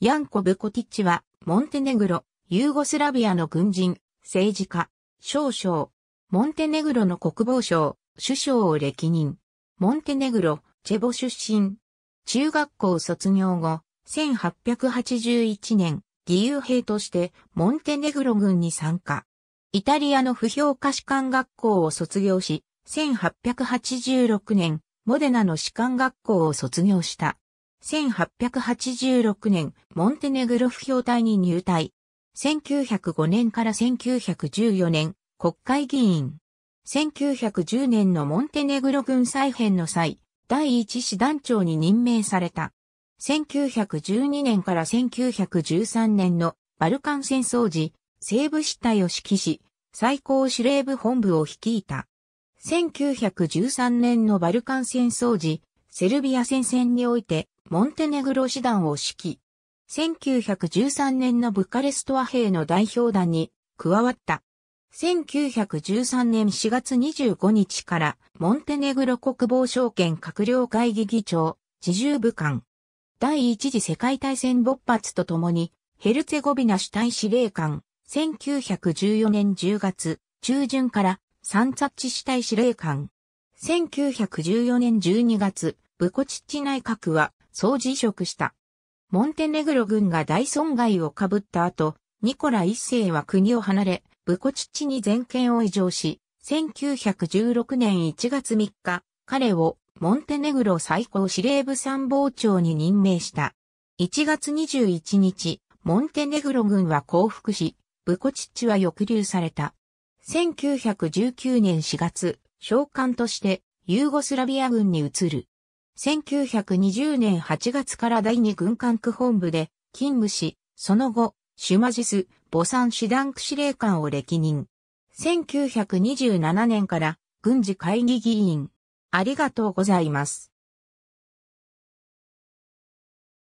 ヤンコ・ブコティッチは、モンテネグロ、ユーゴスラビアの軍人、政治家、少将、モンテネグロの国防省、首相を歴任。モンテネグロ、チェボ出身。中学校卒業後、1881年、義勇兵としてモンテネグロ軍に参加。イタリアの不評科士官学校を卒業し、1886年、モデナの士官学校を卒業した。1886年、モンテネグロ不評隊に入隊。1905年から1914年、国会議員。1910年のモンテネグロ軍再編の際、第一師団長に任命された。1912年から1913年のバルカン戦争時、西部支隊を指揮し、最高司令部本部を率いた。1913年のバルカン戦争時、セルビア戦線においてモンテネグロ師団を指揮。1913年のブカレストア兵の代表団に加わった。1913年4月25日からモンテネグロ国防省権閣僚会議議長、自重部官。第一次世界大戦勃発とともに、ヘルツェゴビナ主体司令官、1914年10月中旬からサンツァッチ主体司令官。1914年12月、ブコチッチ内閣は総辞職した。モンテネグロ軍が大損害を被った後、ニコラ一世は国を離れ、ブコチッチに全権を移譲し、1916年1月3日、彼をモンテネグロ最高司令部参謀長に任命した。1月21日、モンテネグロ軍は降伏し、ブコチッチは抑留された。1919年4月、召喚としてユーゴスラビア軍に移る。1920年8月から第二軍管区本部で勤務し、その後、シュマジス、母産師団区司令官を歴任。1927年から軍事会議議員。ありがとうございます。